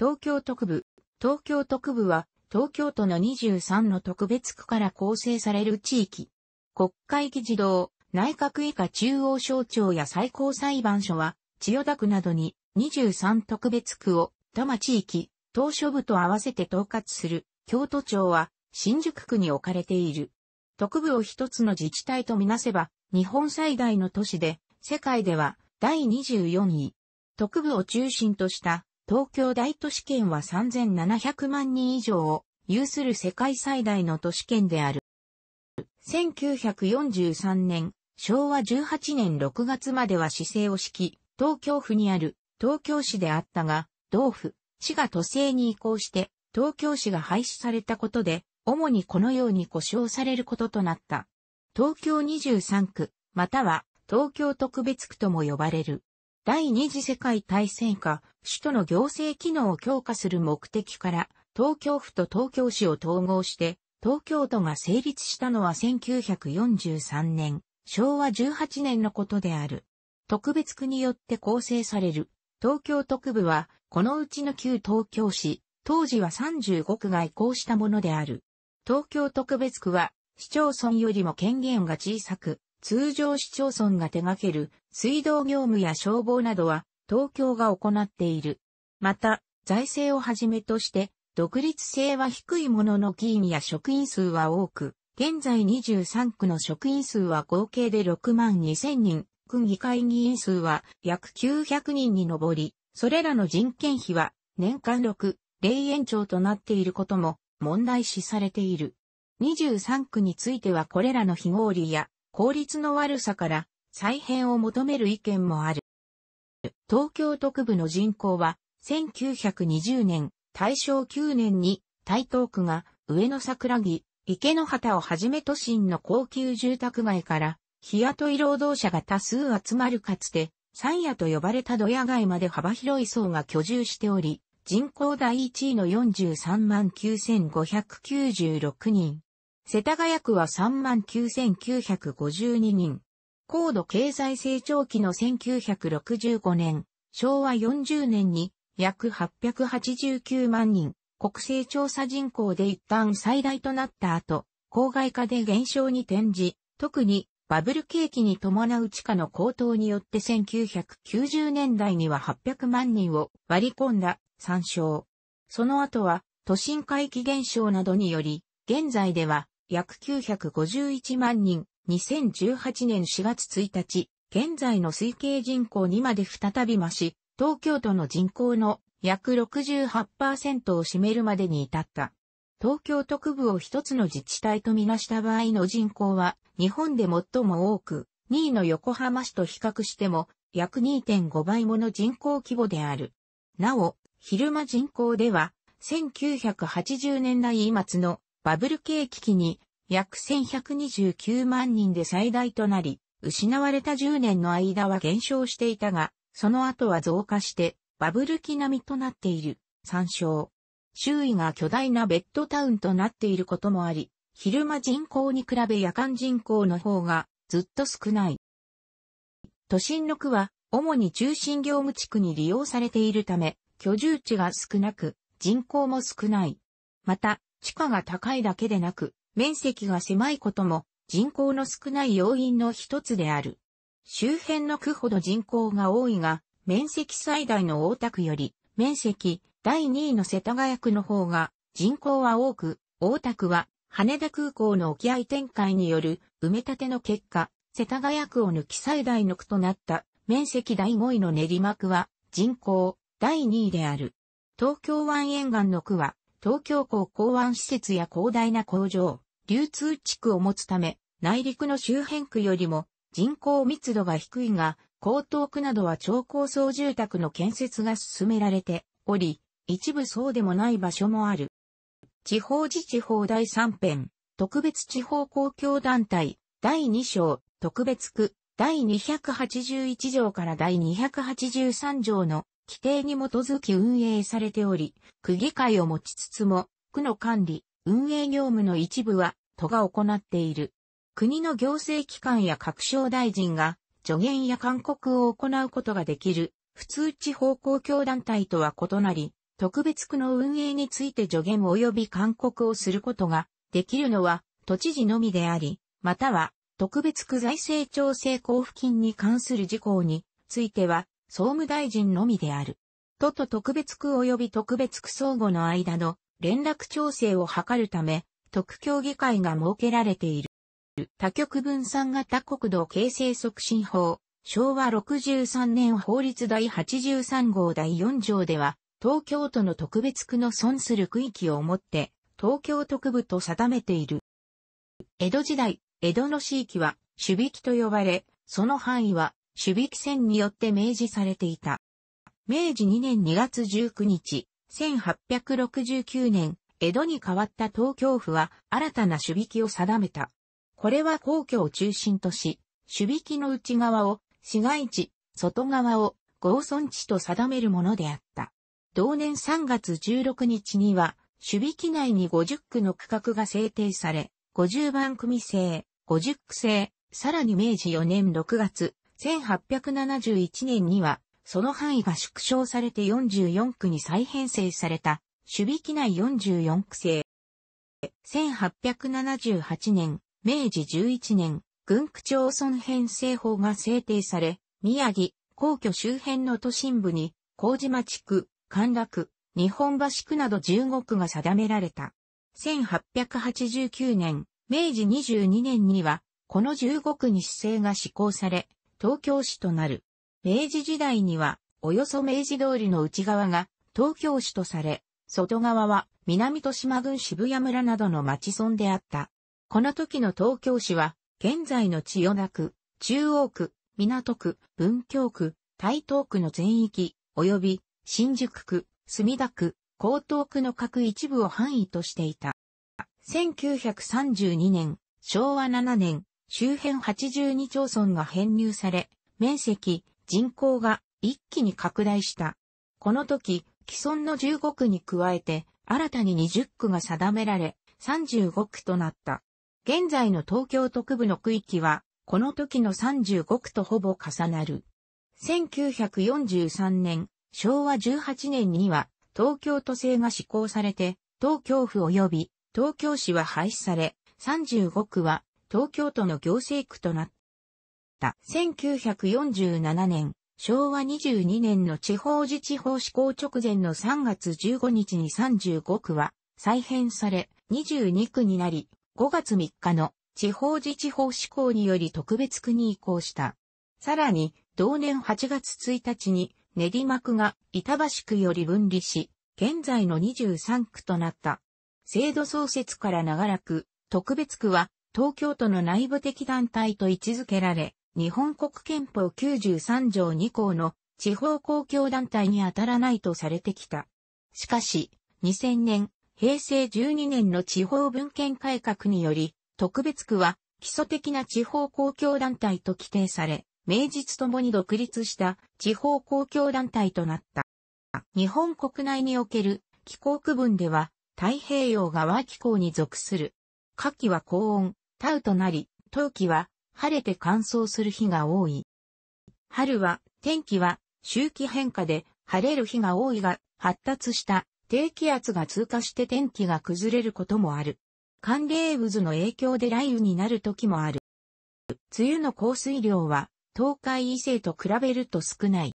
東京特部。東京特部は、東京都の23の特別区から構成される地域。国会議事堂、内閣以下中央省庁や最高裁判所は、千代田区などに23特別区を、多摩地域、島所部と合わせて統括する、京都庁は、新宿区に置かれている。特部を一つの自治体とみなせば、日本最大の都市で、世界では第24位。特部を中心とした東京大都市圏は3700万人以上を有する世界最大の都市圏である。1943年、昭和18年6月までは市政を敷き、東京府にある東京市であったが、同府、市が都政に移行して、東京市が廃止されたことで、主にこのように故障されることとなった。東京23区、または東京特別区とも呼ばれる。第二次世界大戦下、首都の行政機能を強化する目的から、東京府と東京市を統合して、東京都が成立したのは1943年、昭和18年のことである。特別区によって構成される、東京都区部は、このうちの旧東京市、当時は35区が移行したものである。東京特別区は、市町村よりも権限が小さく、通常市町村が手掛ける水道業務や消防などは東京が行っている。また、財政をはじめとして、独立性は低いものの議員や職員数は多く、現在23区の職員数は合計で6万2000人、区議会議員数は約900人に上り、それらの人件費は年間6、0円超となっていることも問題視されている。23区についてはこれらの非合理や効率の悪さから再編を求める意見もある。東京特部の人口は1920年、大正9年に台東区が上野桜木、池の旗をはじめ都心の高級住宅街から日雇い労働者が多数集まるかつて山野と呼ばれたドヤ街まで幅広い層が居住しており、人口第1位の43万9596人。世田谷区は39,952人。高度経済成長期の1965年、昭和40年に約889万人、国勢調査人口で一旦最大となった後、郊外化で減少に転じ、特にバブル景気に伴う地価の高騰によって1990年代には800万人を割り込んだ参照。その後は都心回帰減少などにより、現在では約951万人、2018年4月1日、現在の推計人口にまで再び増し、東京都の人口の約68%を占めるまでに至った。東京都区部を一つの自治体とみなした場合の人口は、日本で最も多く、2位の横浜市と比較しても、約2.5倍もの人口規模である。なお、昼間人口では、1980年代末のバブル景気期に約1129万人で最大となり、失われた10年の間は減少していたが、その後は増加して、バブル期並みとなっている。参照。周囲が巨大なベッドタウンとなっていることもあり、昼間人口に比べ夜間人口の方がずっと少ない。都心の区は主に中心業務地区に利用されているため、居住地が少なく人口も少ない。また、地価が高いだけでなく、面積が狭いことも人口の少ない要因の一つである。周辺の区ほど人口が多いが、面積最大の大田区より、面積第2位の世田谷区の方が人口は多く、大田区は羽田空港の沖合展開による埋め立ての結果、世田谷区を抜き最大の区となった面積第5位の練馬区は人口第2位である。東京湾沿岸の区は東京港港湾施設や広大な工場、流通地区を持つため、内陸の周辺区よりも人口密度が低いが、江東区などは超高層住宅の建設が進められており、一部そうでもない場所もある。地方自治法第3編、特別地方公共団体、第2章、特別区、第281条から第283条の規定に基づき運営されており、区議会を持ちつつも、区の管理、運営業務の一部は、都が行っている。国の行政機関や各省大臣が助言や勧告を行うことができる、普通地方公共団体とは異なり、特別区の運営について助言及び勧告をすることができるのは都知事のみであり、または特別区財政調整交付金に関する事項については総務大臣のみである。都と特別区及び特別区相互の間の連絡調整を図るため、特協議会が設けられている。多極分散型国土形成促進法、昭和63年法律第83号第4条では、東京都の特別区の損する区域をもって、東京特部と定めている。江戸時代、江戸の地域は、守備期と呼ばれ、その範囲は守備引線によって明示されていた。明治2年2月19日、1869年、江戸に変わった東京府は新たな守備引を定めた。これは皇居を中心とし、守備引の内側を市街地、外側を合村地と定めるものであった。同年3月16日には、守備機内に50区の区画が制定され、50番組制、50区制、さらに明治4年6月、1871年には、その範囲が縮小されて44区に再編成された、守備機内44区制。1878年、明治11年、軍区町村編成法が制定され、宮城、皇居周辺の都心部に、麹島地区、陥落、日本橋区など15区が定められた。1889年、明治22年には、この15区に市制が施行され、東京市となる。明治時代には、およそ明治通りの内側が東京市とされ、外側は南豊島郡渋谷村などの町村であった。この時の東京市は、現在の千代田区、中央区、港区、文京区、台東区の全域、及び新宿区、墨田区、江東区の各一部を範囲としていた。1932年、昭和7年、周辺82町村が編入され、面積、人口が一気に拡大した。この時、既存の15区に加えて、新たに20区が定められ、35区となった。現在の東京特部の区域は、この時の35区とほぼ重なる。1943年、昭和18年には、東京都政が施行されて、東京府及び東京市は廃止され、35区は東京都の行政区となった。1947年、昭和22年の地方自治法施行直前の3月15日に35区は再編され22区になり、5月3日の地方自治法施行により特別区に移行した。さらに、同年8月1日に練馬区が板橋区より分離し、現在の23区となった。制度創設から長らく、特別区は東京都の内部的団体と位置づけられ、日本国憲法93条2項の地方公共団体に当たらないとされてきた。しかし、2000年、平成12年の地方文献改革により、特別区は基礎的な地方公共団体と規定され、名実ともに独立した地方公共団体となった。日本国内における気候区分では太平洋側気候に属する。夏季は高温、タウとなり、冬季は晴れて乾燥する日が多い。春は天気は周期変化で晴れる日が多いが発達した低気圧が通過して天気が崩れることもある。寒冷渦の影響で雷雨になる時もある。梅雨の降水量は東海以西と比べると少ない。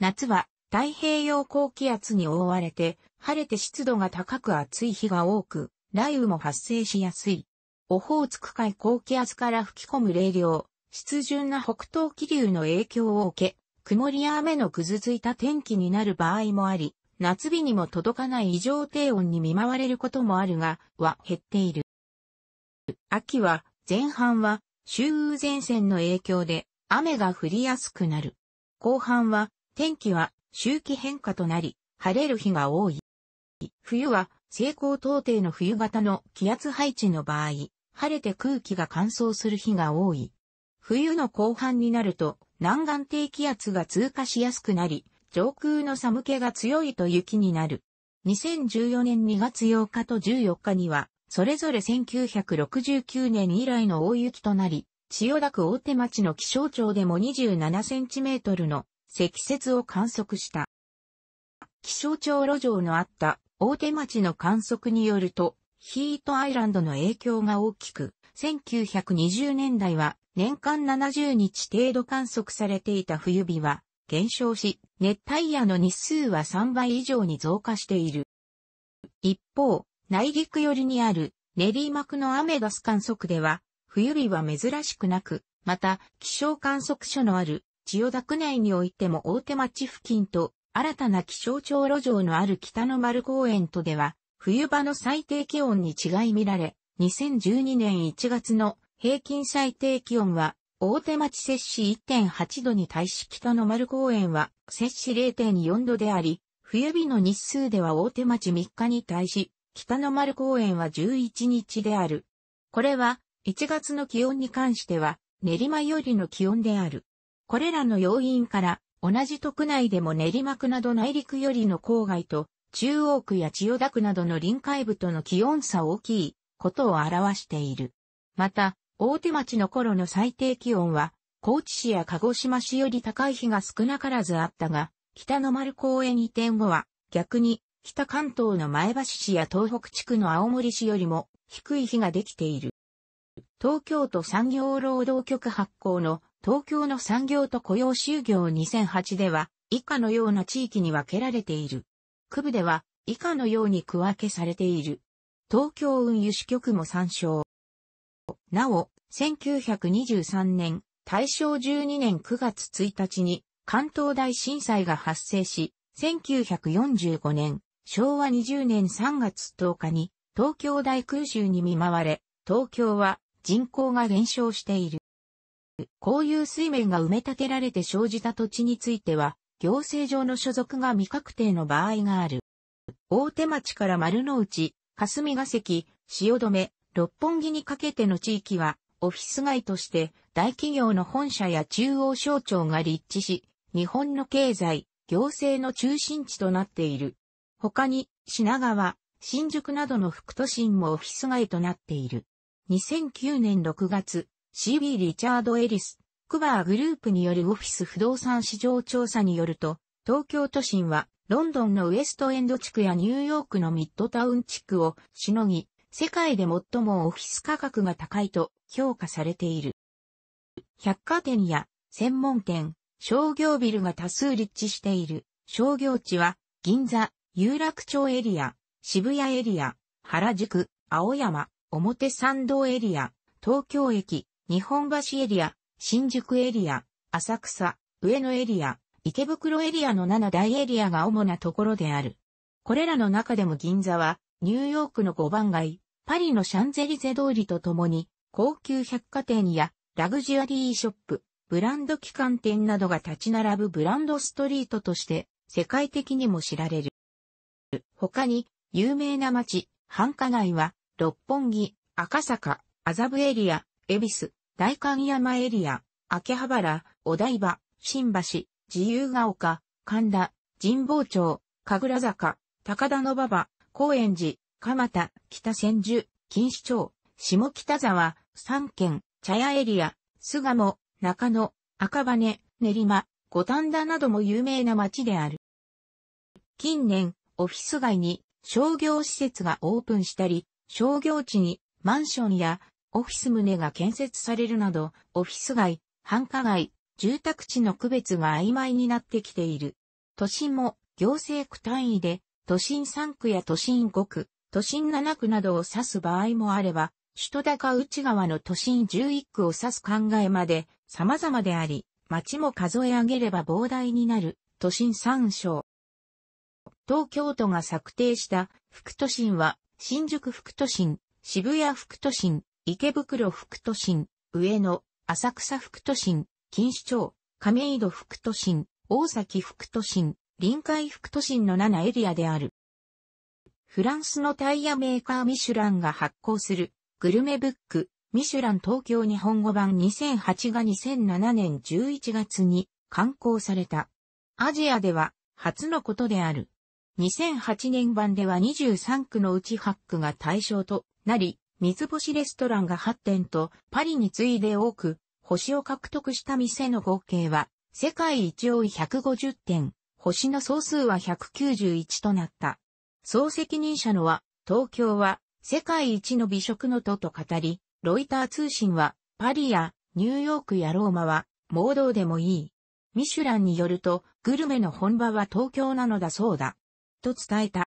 夏は太平洋高気圧に覆われて晴れて湿度が高く暑い日が多く、雷雨も発生しやすい。オホーツク海高気圧から吹き込む冷涼、湿潤な北東気流の影響を受け、曇りや雨のぐずついた天気になる場合もあり、夏日にも届かない異常低温に見舞われることもあるが、は減っている。秋は、前半は、周雨前線の影響で、雨が降りやすくなる。後半は、天気は、周期変化となり、晴れる日が多い。冬は、西高東低の冬型の気圧配置の場合、晴れて空気が乾燥する日が多い。冬の後半になると南岸低気圧が通過しやすくなり、上空の寒気が強いと雪になる。2014年2月8日と14日には、それぞれ1969年以来の大雪となり、千代田区大手町の気象庁でも27センチメートルの積雪を観測した。気象庁路上のあった大手町の観測によると、ヒートアイランドの影響が大きく、1920年代は年間70日程度観測されていた冬日は減少し、熱帯夜の日数は3倍以上に増加している。一方、内陸寄りにある練馬区のアメガス観測では、冬日は珍しくなく、また、気象観測所のある千代田区内においても大手町付近と、新たな気象庁路上のある北の丸公園とでは、冬場の最低気温に違い見られ、2012年1月の平均最低気温は、大手町摂氏1.8度に対し北の丸公園は摂氏0.4度であり、冬日の日数では大手町3日に対し、北の丸公園は11日である。これは、1月の気温に関しては、練馬よりの気温である。これらの要因から、同じ都区内でも練馬区など内陸よりの郊外と、中央区や千代田区などの臨海部との気温差大きいことを表している。また、大手町の頃の最低気温は、高知市や鹿児島市より高い日が少なからずあったが、北の丸公園移転後は、逆に、北関東の前橋市や東北地区の青森市よりも低い日ができている。東京都産業労働局発行の東京の産業と雇用就業2008では以下のような地域に分けられている。区部では以下のように区分けされている。東京運輸支局も参照。なお、1923年、大正12年9月1日に関東大震災が発生し、1945年、昭和20年3月10日に東京大空襲に見舞われ、東京は人口が減少している。こういう水面が埋め立てられて生じた土地については、行政上の所属が未確定の場合がある。大手町から丸の内、霞ヶ関、汐留、六本木にかけての地域は、オフィス街として大企業の本社や中央省庁が立地し、日本の経済、行政の中心地となっている。他に、品川、新宿などの副都心もオフィス街となっている。2009年6月、CB リチャード・エリス、クバーグループによるオフィス不動産市場調査によると、東京都心はロンドンのウエストエンド地区やニューヨークのミッドタウン地区をしのぎ、世界で最もオフィス価格が高いと評価されている。百貨店や専門店、商業ビルが多数立地している商業地は銀座、有楽町エリア、渋谷エリア、原宿、青山、表参道エリア、東京駅、日本橋エリア、新宿エリア、浅草、上野エリア、池袋エリアの7大エリアが主なところである。これらの中でも銀座は、ニューヨークの5番街、パリのシャンゼリゼ通りとともに、高級百貨店やラグジュアリーショップ、ブランド機関店などが立ち並ぶブランドストリートとして世界的にも知られる。他に有名な街、繁華街は六本木、赤坂、麻布エリア、恵比寿、代官山エリア、秋葉原、お台場、新橋、自由が丘、神田、神保町、神楽坂、高田の馬場、高円寺、蒲田、北千住、錦糸町、下北沢、三軒、茶屋エリア、巣鴨、中野、赤羽、練馬、五反田なども有名な町である。近年、オフィス街に商業施設がオープンしたり、商業地にマンションやオフィス棟が建設されるなど、オフィス街、繁華街、住宅地の区別が曖昧になってきている。都心も行政区単位で、都心3区や都心5区、都心7区などを指す場合もあれば、首都高内側の都心11区を指す考えまで様々であり、町も数え上げれば膨大になる都心3省。東京都が策定した副都心は新宿副都心、渋谷副都心、池袋副都心、上野、浅草副都心、錦糸町、亀井戸副都心、大崎副都心、臨海副都心の7エリアである。フランスのタイヤメーカーミシュランが発行するグルメブック、ミシュラン東京日本語版2008が2007年11月に刊行された。アジアでは初のことである。2008年版では23区のうち8区が対象となり、三つ星レストランが8店とパリに次いで多く、星を獲得した店の合計は、世界一多い150点、星の総数は191となった。総責任者のは、東京は世界一の美食の都と語り、ロイター通信は、パリやニューヨークやローマは、盲導でもいい。ミシュランによると、グルメの本場は東京なのだそうだ。と伝えた。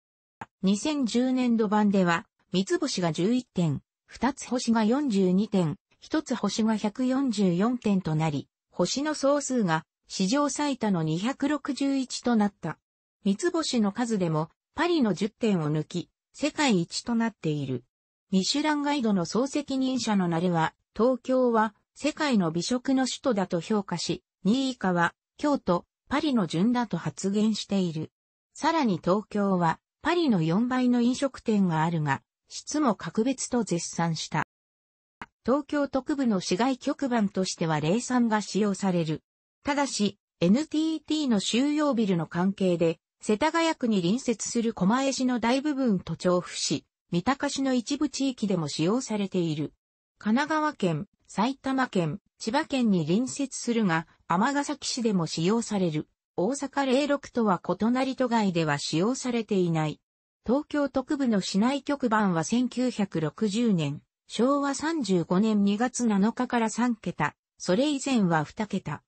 2010年度版では、三つ星が11点、二つ星が42点、一つ星が144点となり、星の総数が史上最多の261となった。三つ星の数でもパリの10点を抜き、世界一となっている。ミシュランガイドの総責任者のなれは、東京は世界の美食の首都だと評価し、2位以下は京都、パリの順だと発言している。さらに東京はパリの4倍の飲食店があるが、質も格別と絶賛した。東京特部の市外局番としては零散が使用される。ただし、NTT の収容ビルの関係で、世田谷区に隣接する狛江市の大部分と調布市、三鷹市の一部地域でも使用されている。神奈川県、埼玉県、千葉県に隣接するが、尼崎市でも使用される。大阪06とは異なり都外では使用されていない。東京特部の市内局番は1960年、昭和35年2月7日から3桁、それ以前は2桁。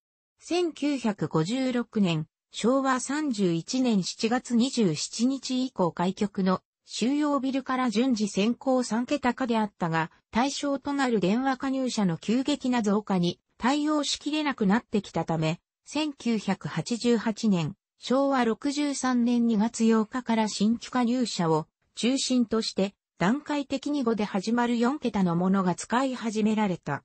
1956年、昭和31年7月27日以降開局の収容ビルから順次先行3桁化であったが、対象となる電話加入者の急激な増加に対応しきれなくなってきたため、1988年、昭和63年2月8日から新規加入者を中心として段階的に5で始まる4桁のものが使い始められた。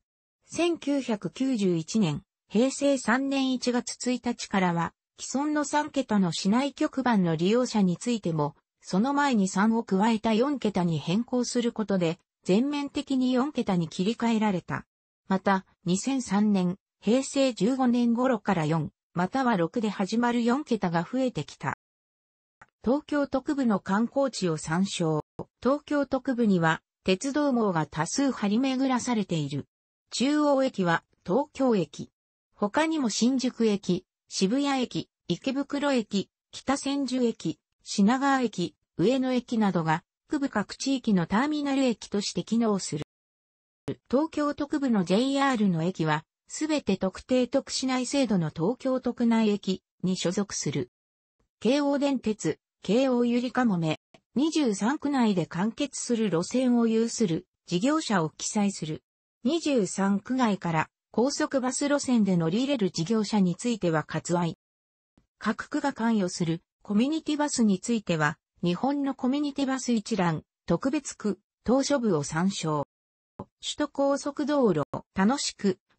1991年、平成3年1月1日からは既存の3桁の市内局番の利用者についても、その前に3を加えた4桁に変更することで、全面的に4桁に切り替えられた。また、2003年、平成15年頃から4、または6で始まる4桁が増えてきた。東京特部の観光地を参照。東京特部には鉄道網が多数張り巡らされている。中央駅は東京駅。他にも新宿駅、渋谷駅、池袋駅、北千住駅、品川駅、上野駅などが、区部各地域のターミナル駅として機能する。東京特部の JR の駅は、すべて特定特市内制度の東京都区内駅に所属する。京王電鉄、京王ゆりかもめ、23区内で完結する路線を有する事業者を記載する。23区外から高速バス路線で乗り入れる事業者については割愛。各区が関与するコミュニティバスについては、日本のコミュニティバス一覧、特別区、島初部を参照。首都高速道路、楽しく、